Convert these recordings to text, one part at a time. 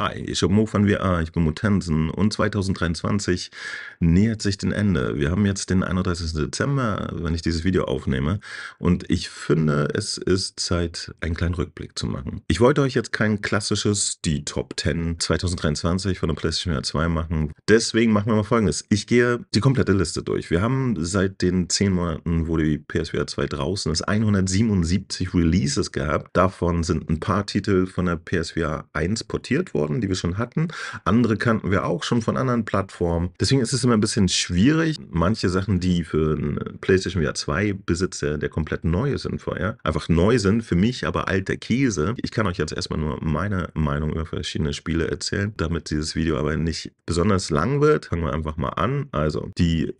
Hi, ich bin Mo von VR, ich bin Mutansen und 2023 nähert sich dem Ende. Wir haben jetzt den 31. Dezember, wenn ich dieses Video aufnehme und ich finde, es ist Zeit, einen kleinen Rückblick zu machen. Ich wollte euch jetzt kein klassisches, die Top 10 2023 von der PlayStation 2 machen. Deswegen machen wir mal folgendes. Ich gehe die komplette Liste durch. Wir haben seit den 10 Monaten, wo die PSVR 2 draußen ist, 177 Releases gehabt. Davon sind ein paar Titel von der PSVR 1 portiert worden Plattformen, die wir schon hatten. Andere kannten wir auch schon von anderen Plattformen. Deswegen ist es immer ein bisschen schwierig, manche Sachen, die für einen PlayStation VR 2 Besitzer, der komplett neu sind vorher, einfach neu sind, für mich aber alter Käse. Ich kann euch jetzt erstmal nur meine Meinung über verschiedene Spiele erzählen, damit dieses Video aber nicht besonders lang wird. Fangen wir einfach mal an. Also, die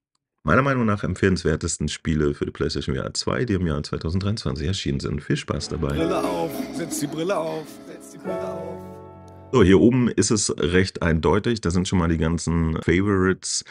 meiner Meinung nach empfehlenswertesten Spiele für die PlayStation VR 2, die im Jahr 2023 erschienen sind. Viel Spaß dabei. Brille auf, setz die Brille auf, setz die Brille auf. So, hier oben ist es recht eindeutig. Da sind schon mal die ganzen Favorites.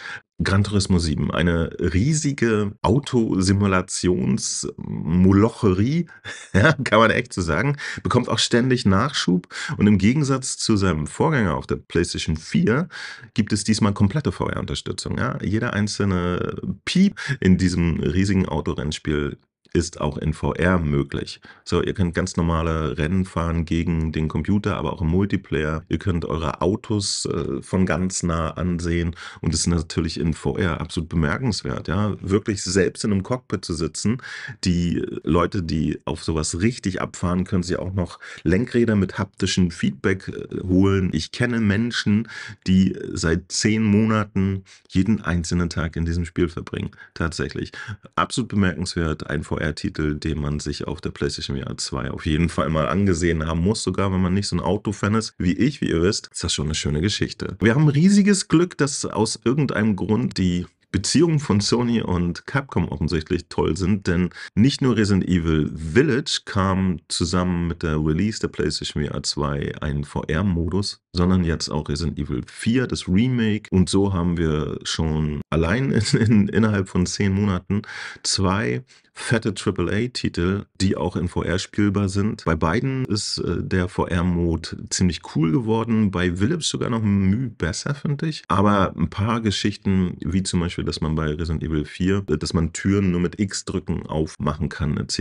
Gran Turismo 7, eine riesige Autosimulationsmolocherie, ja, kann man echt so sagen, bekommt auch ständig Nachschub und im Gegensatz zu seinem Vorgänger auf der PlayStation 4 gibt es diesmal komplette VR-Unterstützung. Ja? Jeder einzelne Piep in diesem riesigen Autorennspiel ist auch in VR möglich. So, ihr könnt ganz normale Rennen fahren gegen den Computer, aber auch im Multiplayer. Ihr könnt eure Autos äh, von ganz nah ansehen und das ist natürlich in VR absolut bemerkenswert, ja. Wirklich selbst in einem Cockpit zu sitzen. Die Leute, die auf sowas richtig abfahren, können sich auch noch Lenkräder mit haptischem Feedback äh, holen. Ich kenne Menschen, die seit zehn Monaten jeden einzelnen Tag in diesem Spiel verbringen. Tatsächlich. Absolut bemerkenswert, ein VR VR-Titel, den man sich auf der PlayStation VR 2 auf jeden Fall mal angesehen haben muss. Sogar wenn man nicht so ein Auto-Fan ist wie ich, wie ihr wisst, ist das schon eine schöne Geschichte. Wir haben riesiges Glück, dass aus irgendeinem Grund die Beziehungen von Sony und Capcom offensichtlich toll sind, denn nicht nur Resident Evil Village kam zusammen mit der Release der PlayStation VR 2 einen VR-Modus sondern jetzt auch Resident Evil 4, das Remake. Und so haben wir schon allein in, in, innerhalb von zehn Monaten zwei fette AAA-Titel, die auch in VR spielbar sind. Bei beiden ist äh, der VR-Mode ziemlich cool geworden, bei Philips sogar noch ein Mühe besser, finde ich. Aber ein paar Geschichten, wie zum Beispiel, dass man bei Resident Evil 4, äh, dass man Türen nur mit X-Drücken aufmachen kann, etc.,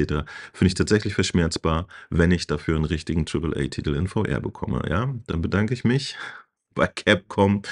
finde ich tatsächlich verschmerzbar, wenn ich dafür einen richtigen AAA-Titel in VR bekomme. Ja, dann bedanke ich ich mich bei Capcom.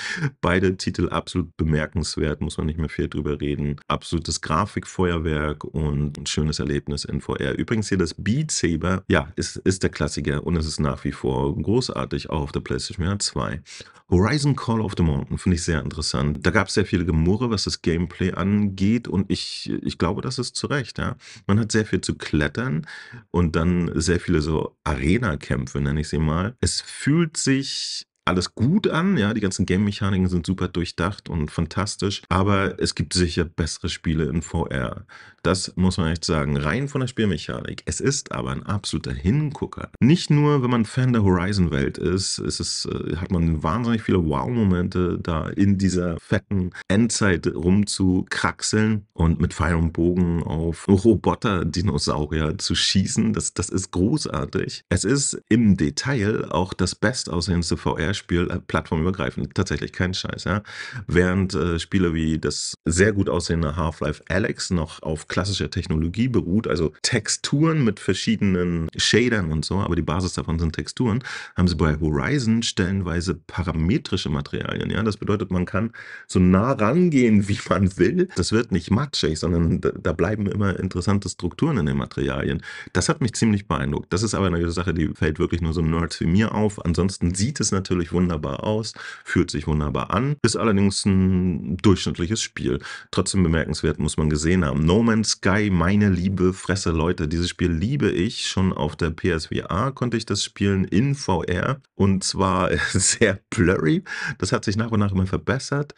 Beide Titel absolut bemerkenswert, muss man nicht mehr viel drüber reden. Absolutes Grafikfeuerwerk und ein schönes Erlebnis in VR. Übrigens hier das Beat Saber, ja, ist, ist der Klassiker und es ist nach wie vor großartig, auch auf der PlayStation 2. Horizon Call of the Mountain finde ich sehr interessant. Da gab es sehr viele Gemurre, was das Gameplay angeht und ich, ich glaube, das ist zu Recht. Ja? Man hat sehr viel zu klettern und dann sehr viele so Arena-Kämpfe, nenne ich sie mal. Es fühlt sich alles gut an. Ja, die ganzen Game-Mechaniken sind super durchdacht und fantastisch. Aber es gibt sicher bessere Spiele in VR, das muss man echt sagen, rein von der Spielmechanik. Es ist aber ein absoluter Hingucker. Nicht nur, wenn man Fan der Horizon-Welt ist, ist es, äh, hat man wahnsinnig viele Wow-Momente, da in dieser fetten Endzeit rumzukraxeln und mit Pfeil und Bogen auf Roboter-Dinosaurier zu schießen. Das, das ist großartig. Es ist im Detail auch das bestaussehendste VR-Spiel, äh, plattformübergreifend. Tatsächlich kein Scheiß, ja. Während äh, Spiele wie das sehr gut aussehende Half-Life Alex noch auf klassischer Technologie beruht, also Texturen mit verschiedenen Shadern und so, aber die Basis davon sind Texturen, haben sie bei Horizon stellenweise parametrische Materialien. Ja, das bedeutet, man kann so nah rangehen, wie man will. Das wird nicht matschig, sondern da bleiben immer interessante Strukturen in den Materialien. Das hat mich ziemlich beeindruckt. Das ist aber eine Sache, die fällt wirklich nur so Nerds wie mir auf. Ansonsten sieht es natürlich wunderbar aus, fühlt sich wunderbar an, ist allerdings ein durchschnittliches Spiel. Trotzdem bemerkenswert muss man gesehen haben. No Man's Sky, meine liebe Fresse, Leute. Dieses Spiel liebe ich. Schon auf der PSVR konnte ich das spielen in VR und zwar sehr blurry. Das hat sich nach und nach immer verbessert.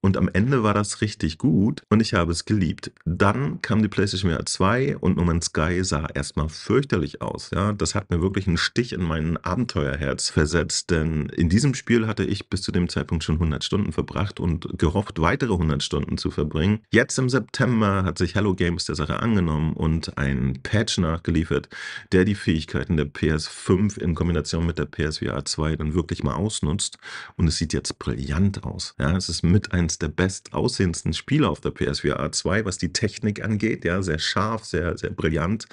Und am Ende war das richtig gut und ich habe es geliebt. Dann kam die PlayStation VR 2 und No Man's Sky sah erstmal fürchterlich aus. Ja, das hat mir wirklich einen Stich in mein Abenteuerherz versetzt, denn in diesem Spiel hatte ich bis zu dem Zeitpunkt schon 100 Stunden verbracht und gehofft, weitere 100 Stunden zu verbringen. Jetzt im September hat sich Hello Games der Sache angenommen und einen Patch nachgeliefert, der die Fähigkeiten der PS5 in Kombination mit der PSVR 2 dann wirklich mal ausnutzt und es sieht jetzt brillant aus. Ja, es ist mit ein eins der bestaussehendsten Spieler auf der PSVR 2, was die Technik angeht. Ja, sehr scharf, sehr, sehr brillant,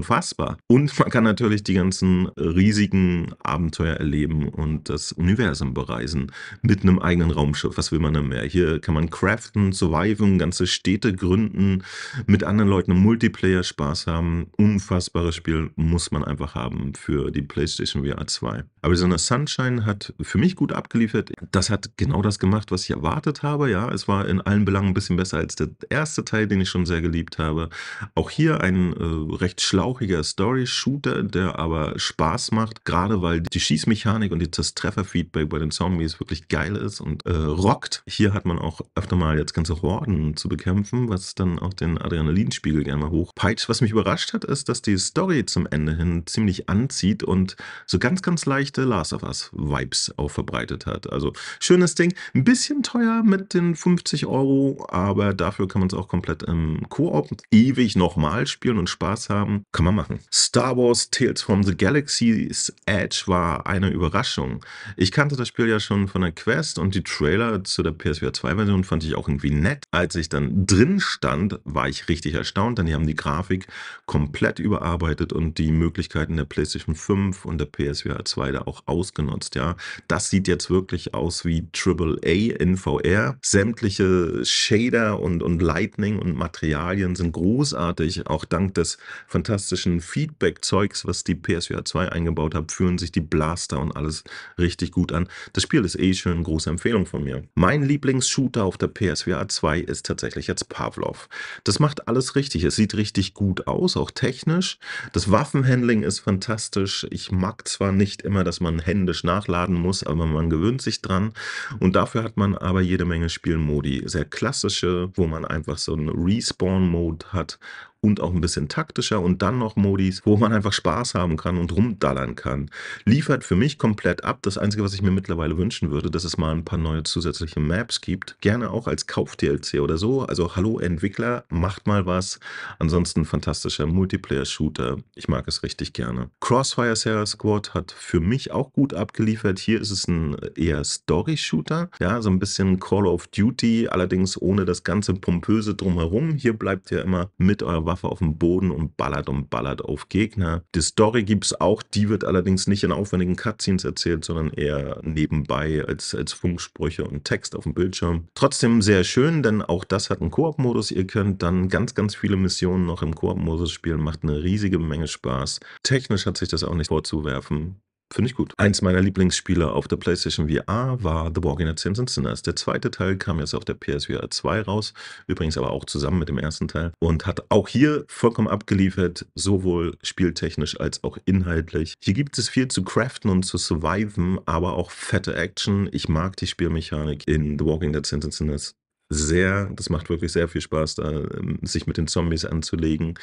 fassbar. Und man kann natürlich die ganzen riesigen Abenteuer erleben und das Universum bereisen mit einem eigenen Raumschiff. Was will man denn mehr? Hier kann man craften, surviven, ganze Städte gründen, mit anderen Leuten im Multiplayer Spaß haben. Unfassbares Spiel muss man einfach haben für die PlayStation VR 2. Aber so eine Sunshine hat für mich gut abgeliefert. Das hat genau das gemacht, was ich erwartet habe habe. Ja, es war in allen Belangen ein bisschen besser als der erste Teil, den ich schon sehr geliebt habe. Auch hier ein äh, recht schlauchiger Story-Shooter, der aber Spaß macht, gerade weil die Schießmechanik und das Trefferfeedback bei den Zombies wirklich geil ist und äh, rockt. Hier hat man auch öfter mal jetzt ganze Horden zu bekämpfen, was dann auch den Adrenalinspiegel gerne mal hochpeitscht. Was mich überrascht hat, ist, dass die Story zum Ende hin ziemlich anzieht und so ganz, ganz leichte Last of Us-Vibes auch verbreitet hat. Also schönes Ding, ein bisschen teuer mit den 50 Euro, aber dafür kann man es auch komplett im Koop ewig nochmal spielen und Spaß haben. Kann man machen. Star Wars Tales from the Galaxy's Edge war eine Überraschung. Ich kannte das Spiel ja schon von der Quest und die Trailer zu der PSVR 2 Version fand ich auch irgendwie nett. Als ich dann drin stand, war ich richtig erstaunt, denn die haben die Grafik komplett überarbeitet und die Möglichkeiten der PlayStation 5 und der PSVR 2 da auch ausgenutzt. Ja, das sieht jetzt wirklich aus wie AAA in VR. Sämtliche Shader und, und Lightning und Materialien sind großartig. Auch dank des fantastischen Feedback-Zeugs, was die PSVR 2 eingebaut hat, fühlen sich die Blaster und alles richtig gut an. Das Spiel ist eh schön, große Empfehlung von mir. Mein Lieblingsshooter auf der PSVR 2 ist tatsächlich jetzt Pavlov. Das macht alles richtig. Es sieht richtig gut aus, auch technisch. Das Waffenhandling ist fantastisch. Ich mag zwar nicht immer, dass man händisch nachladen muss, aber man gewöhnt sich dran. Und dafür hat man aber jede Menge Spielmodi, sehr klassische, wo man einfach so einen Respawn-Mode hat und auch ein bisschen taktischer und dann noch Modis, wo man einfach Spaß haben kann und rumdallern kann. Liefert für mich komplett ab. Das Einzige, was ich mir mittlerweile wünschen würde, dass es mal ein paar neue zusätzliche Maps gibt. Gerne auch als Kauf-DLC oder so. Also hallo Entwickler, macht mal was. Ansonsten fantastischer Multiplayer-Shooter. Ich mag es richtig gerne. Crossfire Sarah Squad hat für mich auch gut abgeliefert. Hier ist es ein eher Story-Shooter. Ja, so ein bisschen Call of Duty, allerdings ohne das ganze Pompöse drumherum. Hier bleibt ihr immer mit eurer Waffe auf dem Boden und ballert und ballert auf Gegner. Die Story gibt es auch, die wird allerdings nicht in aufwendigen Cutscenes erzählt, sondern eher nebenbei als, als Funksprüche und Text auf dem Bildschirm. Trotzdem sehr schön, denn auch das hat einen Koop-Modus. Ihr könnt dann ganz, ganz viele Missionen noch im Koop-Modus spielen, macht eine riesige Menge Spaß. Technisch hat sich das auch nicht vorzuwerfen. Finde ich gut. Eins meiner Lieblingsspiele auf der PlayStation VR war The Walking Dead at and Sinners. Der zweite Teil kam jetzt auf der PSVR 2 raus, übrigens aber auch zusammen mit dem ersten Teil und hat auch hier vollkommen abgeliefert, sowohl spieltechnisch als auch inhaltlich. Hier gibt es viel zu craften und zu surviven, aber auch fette Action. Ich mag die Spielmechanik in The Walking Dead and Sinners sehr, das macht wirklich sehr viel Spaß, da, ähm, sich mit den Zombies anzulegen.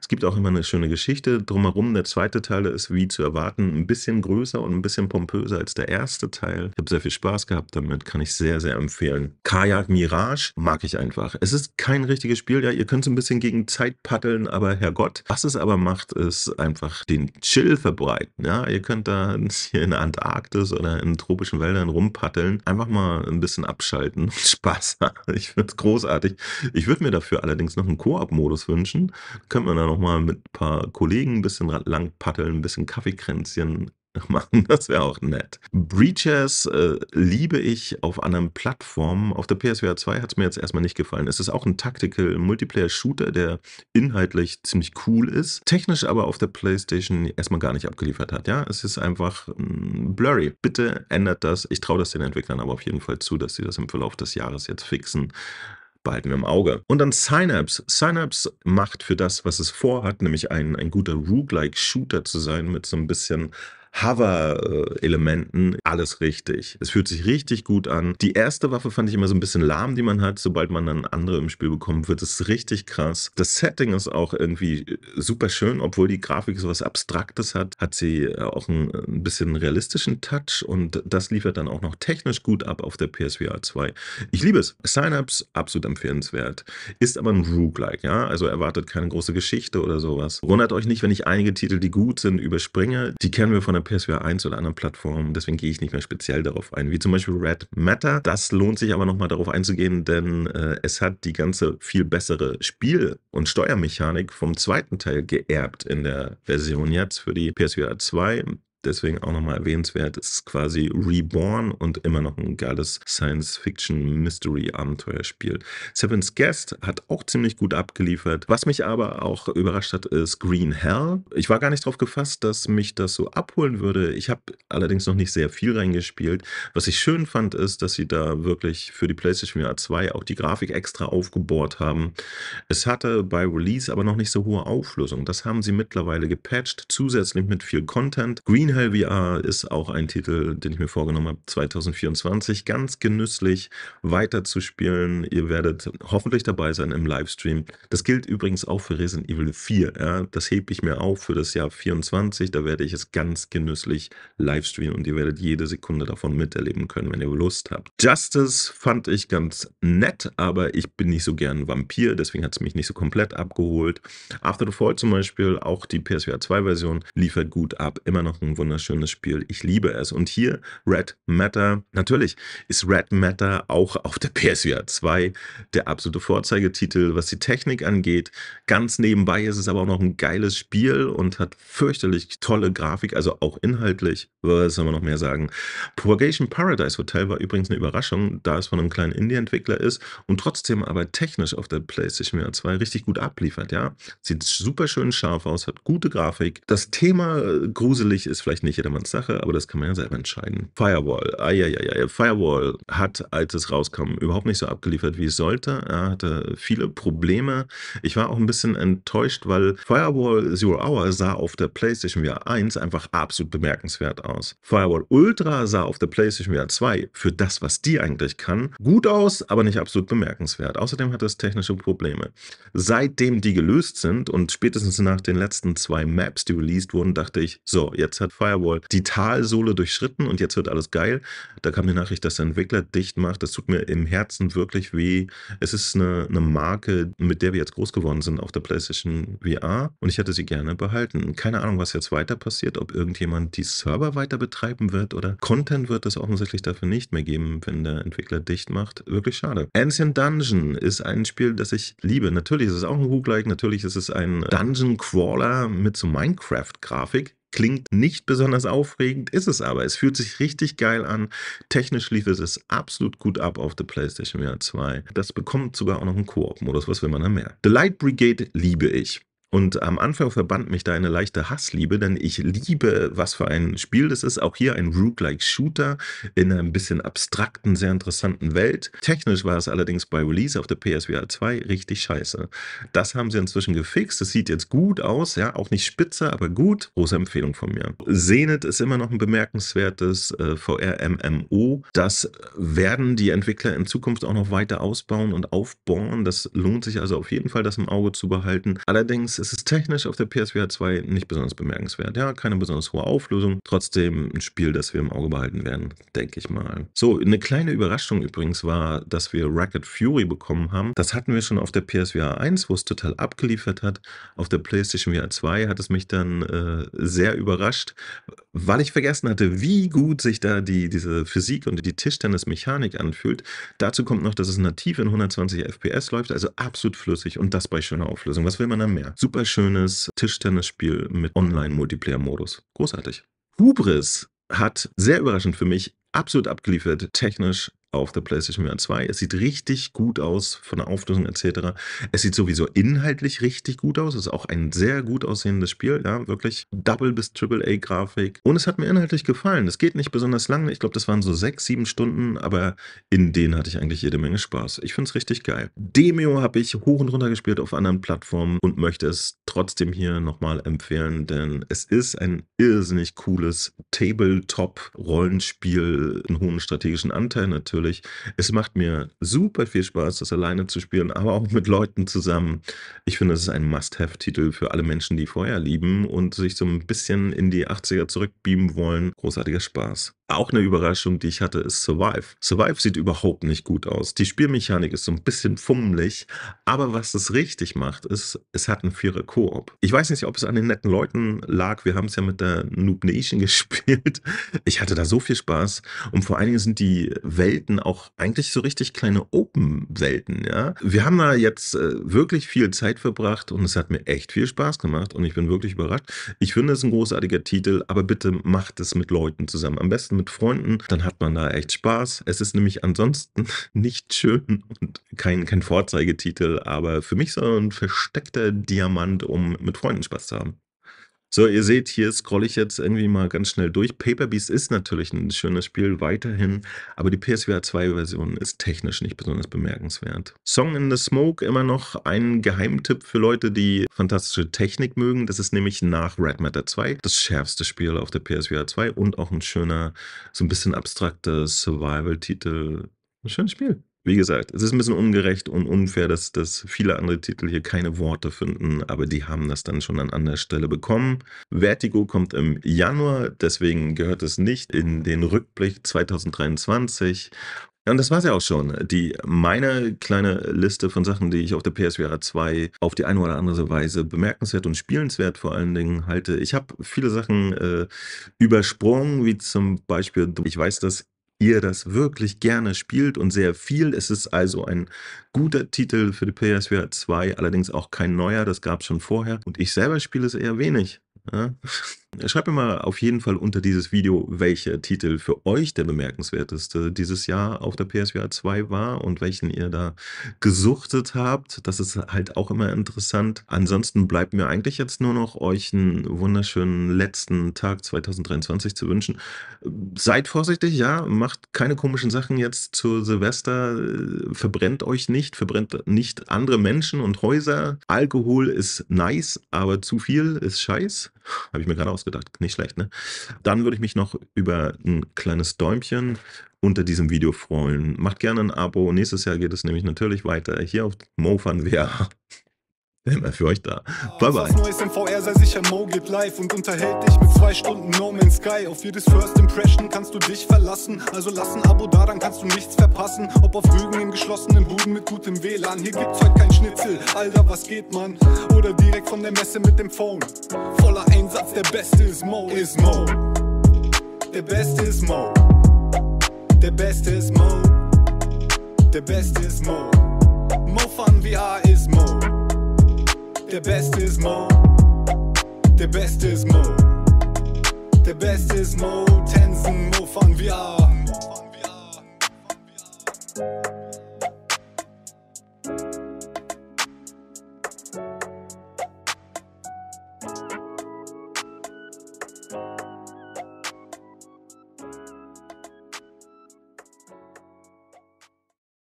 Es gibt auch immer eine schöne Geschichte drumherum. Der zweite Teil ist, wie zu erwarten, ein bisschen größer und ein bisschen pompöser als der erste Teil. Ich habe sehr viel Spaß gehabt damit, kann ich sehr, sehr empfehlen. Kajak Mirage mag ich einfach. Es ist kein richtiges Spiel, ja, ihr könnt es ein bisschen gegen Zeit paddeln, aber Herrgott. Was es aber macht, ist einfach den Chill verbreiten. Ja, ihr könnt da hier in der Antarktis oder in tropischen Wäldern rumpaddeln, einfach mal ein bisschen abschalten Spaß haben. Ich finde es großartig. Ich würde mir dafür allerdings noch einen Koop-Modus wünschen. Könnte man da nochmal mit ein paar Kollegen ein bisschen lang paddeln, ein bisschen Kaffeekränzchen machen. Das wäre auch nett. Breaches äh, liebe ich auf anderen Plattformen. Auf der PSVR 2 hat es mir jetzt erstmal nicht gefallen. Es ist auch ein Tactical Multiplayer Shooter, der inhaltlich ziemlich cool ist, technisch aber auf der PlayStation erstmal gar nicht abgeliefert hat. Ja, es ist einfach mh, hm, blurry. Bitte ändert das. Ich traue das den Entwicklern aber auf jeden Fall zu, dass sie das im Verlauf des Jahres jetzt fixen behalten wir im Auge. Und dann Synapse. Synapse macht für das, was es vorhat, nämlich ein, ein guter Roguelike-Shooter zu sein mit so ein bisschen Hover-Elementen. Alles richtig. Es fühlt sich richtig gut an. Die erste Waffe fand ich immer so ein bisschen lahm, die man hat. Sobald man dann andere im Spiel bekommt, wird es richtig krass. Das Setting ist auch irgendwie äh, super schön, obwohl die Grafik so was Abstraktes hat, hat sie äh, auch äh, ein, bisschen realistischen Touch und das liefert dann auch noch technisch gut ab auf der PSVR 2. Ich liebe es. Synapse, absolut empfehlenswert. Ist aber ein Roguelike, ja? Also erwartet keine große Geschichte oder sowas. Wundert euch nicht, wenn ich einige Titel, die gut sind, überspringe. Die kennen wir von der PSVR 1 oder anderen Plattformen. Deswegen gehe ich nicht mehr speziell darauf ein, wie zum Beispiel Red Matter. Das lohnt sich aber nochmal darauf einzugehen, denn äh, es hat die ganze viel bessere Spiel- und Steuermechanik vom zweiten Teil geerbt in der Version jetzt für die PSVR 2 deswegen auch nochmal erwähnenswert. Es ist quasi Reborn und immer noch ein geiles Science-Fiction-Mystery-Abenteuerspiel. Seven's Guest hat auch ziemlich gut abgeliefert. Was mich aber auch überrascht hat, ist Green Hell. Ich war gar nicht drauf gefasst, dass mich das so abholen würde. Ich habe allerdings noch nicht sehr viel reingespielt. Was ich schön fand, ist, dass sie da wirklich für die PlayStation VR 2 auch die Grafik extra aufgebohrt haben. Es hatte bei Release aber noch nicht so hohe Auflösung. Das haben sie mittlerweile gepatcht, zusätzlich mit viel Content. Green Shanghai VR ist auch ein Titel, den ich mir vorgenommen habe, 2024 ganz genüsslich weiterzuspielen. Ihr werdet hoffentlich dabei sein im Livestream. Das gilt übrigens auch für Resident Evil 4. Ja? Das hebe ich mir auf für das Jahr 2024. Da werde ich es ganz genüsslich livestreamen und ihr werdet jede Sekunde davon miterleben können, wenn ihr Lust habt. Justice fand ich ganz nett, aber ich bin nicht so gern Vampir, deswegen hat es mich nicht so komplett abgeholt. After the Fall zum Beispiel, auch die PSVR 2 Version, liefert gut ab. Immer noch ein wunderschönes Spiel. Ich liebe es. Und hier Red Matter. Natürlich ist Red Matter auch auf der PSVR 2 der absolute Vorzeigetitel, was die Technik angeht. Ganz nebenbei ist es aber auch noch ein geiles Spiel und hat fürchterlich tolle Grafik, also auch inhaltlich. Was soll man noch mehr sagen? Propagation Paradise Hotel war übrigens eine Überraschung, da es von einem kleinen Indie-Entwickler ist und trotzdem aber technisch auf der PlayStation VR 2 richtig gut abliefert. Ja, sieht super schön scharf aus, hat gute Grafik. Das Thema äh, gruselig ist vielleicht nicht jedermanns Sache, aber das kann man ja selber entscheiden. Firewall, ah, ja, ja, ja. Firewall hat, als es rauskam, überhaupt nicht so abgeliefert, wie es sollte. Er hatte viele Probleme. Ich war auch ein bisschen enttäuscht, weil Firewall Zero Hour sah auf der PlayStation VR 1 einfach absolut bemerkenswert aus. Firewall Ultra sah auf der PlayStation VR 2 für das, was die eigentlich kann, gut aus, aber nicht absolut bemerkenswert. Außerdem hatte es technische Probleme. Seitdem die gelöst sind und spätestens nach den letzten zwei Maps, die released wurden, dachte ich, so, jetzt hat Firewall die Talsohle durchschritten und jetzt wird alles geil. Da kam die Nachricht, dass der Entwickler dicht macht. Das tut mir im Herzen wirklich weh. Es ist eine, eine Marke, mit der wir jetzt groß geworden sind auf der PlayStation VR und ich hätte sie gerne behalten. Keine Ahnung, was jetzt weiter passiert, ob irgendjemand die Server weiter betreiben wird oder Content wird es offensichtlich dafür nicht mehr geben, wenn der Entwickler dicht macht. Wirklich schade. Ancient Dungeon ist ein Spiel, das ich liebe. Natürlich ist es auch ein Roguelike, natürlich ist es ein Dungeon Crawler mit so Minecraft-Grafik. Klingt nicht besonders aufregend, ist es aber. Es fühlt sich richtig geil an. Technisch lief es, absolut gut ab auf der PlayStation VR 2. Das bekommt sogar auch noch einen Koop-Modus. Was will man da mehr? The Light Brigade liebe ich. Und am Anfang verband mich da eine leichte Hassliebe, denn ich liebe, was für ein Spiel das ist. Auch hier ein Rook-like Shooter in einer ein bisschen abstrakten, sehr interessanten Welt. Technisch war es allerdings bei Release auf der PSVR 2 richtig scheiße. Das haben sie inzwischen gefixt. Es sieht jetzt gut aus, ja, auch nicht spitze, aber gut. Große Empfehlung von mir. Zenith ist immer noch ein bemerkenswertes äh, VR-MMO. Das werden die Entwickler in Zukunft auch noch weiter ausbauen und aufbohren. Das lohnt sich also auf jeden Fall, das im Auge zu behalten. Allerdings es ist technisch auf der PSVR 2 nicht besonders bemerkenswert. Ja, keine besonders hohe Auflösung. Trotzdem ein Spiel, das wir im Auge behalten werden, denke ich mal. So, eine kleine Überraschung übrigens war, dass wir Racket Fury bekommen haben. Das hatten wir schon auf der PSVR 1, wo es total abgeliefert hat. Auf der PlayStation VR 2 hat es mich dann äh, sehr überrascht, weil ich vergessen hatte, wie gut sich da die, diese Physik und die Tischtennis-Mechanik anfühlt. Dazu kommt noch, dass es nativ in 120 FPS läuft, also absolut flüssig und das bei schöner Auflösung. Was will man dann mehr? Super super schönes Tischtennisspiel mit Online-Multiplayer-Modus. Großartig. Hubris hat sehr überraschend für mich absolut abgeliefert, technisch auf der PlayStation VR 2. Es sieht richtig gut aus von der Auflösung etc. Es sieht sowieso inhaltlich richtig gut aus. Es ist auch ein sehr gut aussehendes Spiel. Ja, wirklich Double- bis Triple-A-Grafik. Und es hat mir inhaltlich gefallen. Es geht nicht besonders lange. Ich glaube, das waren so sechs, sieben Stunden, aber in denen hatte ich eigentlich jede Menge Spaß. Ich finde es richtig geil. Demio habe ich hoch und runter gespielt auf anderen Plattformen und möchte es trotzdem hier nochmal empfehlen, denn es ist ein irrsinnig cooles Tabletop-Rollenspiel, einen hohen strategischen Anteil natürlich natürlich. Es macht mir super viel Spaß, das alleine zu spielen, aber auch mit Leuten zusammen. Ich finde, es ist ein Must-Have-Titel für alle Menschen, die Feuer lieben und sich so ein bisschen in die 80er zurückbieben wollen. Großartiger Spaß. Auch eine Überraschung, die ich hatte, ist Survive. Survive sieht überhaupt nicht gut aus. Die Spielmechanik ist so ein bisschen fummelig, aber was es richtig macht, ist, es hat einen vierer Koop. Ich weiß nicht, ob es an den netten Leuten lag. Wir haben es ja mit der Noob Nation gespielt. Ich hatte da so viel Spaß und vor allen Dingen sind die Welten hatten auch eigentlich so richtig kleine Open selten. Ja? Wir haben da jetzt äh, wirklich viel Zeit verbracht und es hat mir echt viel Spaß gemacht und ich bin wirklich überrascht. Ich finde es ein großartiger Titel, aber bitte macht es mit Leuten zusammen. Am besten mit Freunden, dann hat man da echt Spaß. Es ist nämlich ansonsten nicht schön und kein, kein Vorzeigetitel, aber für mich so ein versteckter Diamant, um mit Freunden Spaß zu haben. So, ihr seht, hier scrolle ich jetzt irgendwie mal ganz schnell durch. Paper Beast ist natürlich ein schönes Spiel weiterhin, aber die PSVR 2-Version ist technisch nicht besonders bemerkenswert. Song in the Smoke immer noch ein Geheimtipp für Leute, die fantastische Technik mögen. Das ist nämlich nach Red Matter 2 das schärfste Spiel auf der PSVR 2 und auch ein schöner, so ein bisschen abstrakter Survival-Titel. Ein schönes Spiel. Wie gesagt, es ist ein bisschen ungerecht und unfair, dass, dass viele andere Titel hier keine Worte finden, aber die haben das dann schon an anderer Stelle bekommen. Vertigo kommt im Januar, deswegen gehört es nicht in den Rückblick 2023. Ja, und das war es ja auch schon. Die, meine kleine Liste von Sachen, die ich auf der PSVR 2 auf die eine oder andere Weise bemerkenswert und spielenswert vor allen Dingen halte. Ich habe viele Sachen äh, übersprungen, wie zum Beispiel, ich weiß, dass ihr das wirklich gerne spielt und sehr viel. Es ist also ein guter Titel für die PSVR 2, allerdings auch kein neuer, das gab es schon vorher. Und ich selber spiele es eher wenig. Ja? Schreibt mir mal auf jeden Fall unter dieses Video, welcher Titel für euch der bemerkenswerteste dieses Jahr auf der PSVR 2 war und welchen ihr da gesuchtet habt. Das ist halt auch immer interessant. Ansonsten bleibt mir eigentlich jetzt nur noch euch einen wunderschönen letzten Tag 2023 zu wünschen. Seid vorsichtig, ja, macht keine komischen Sachen jetzt zu Silvester. Äh, verbrennt euch nicht, verbrennt nicht andere Menschen und Häuser. Alkohol ist nice, aber zu viel ist scheiß. Habe ich mir gerade aus ausgedacht. Nicht schlecht, ne? Dann würde ich mich noch über ein kleines Däumchen unter diesem Video freuen. Macht gerne ein Abo. Nächstes Jahr geht es nämlich natürlich weiter hier auf MoFanWR immer für euch da. Bye bye. Was Neues im VR sei sicher, Mo geht live und unterhält dich mit zwei Stunden No Man's Sky. Auf jedes First Impression kannst du dich verlassen. Also lass ein Abo da, dann kannst du nichts verpassen. Ob auf Rügen im geschlossenen Buden mit gutem WLAN. Hier gibt's heute kein Schnitzel, Alter, was geht, man? Oder direkt von der Messe mit dem Phone. Voller Einsatz, der Beste ist Mo, ist Mo. Der Beste ist Mo. Der Beste ist Mo. Der Beste ist Mo. Mo von VR ist Mo. Der Beste ist Mo. Der Beste ist Mo. Der Beste ist Mo. Tänzen, Mo von VR.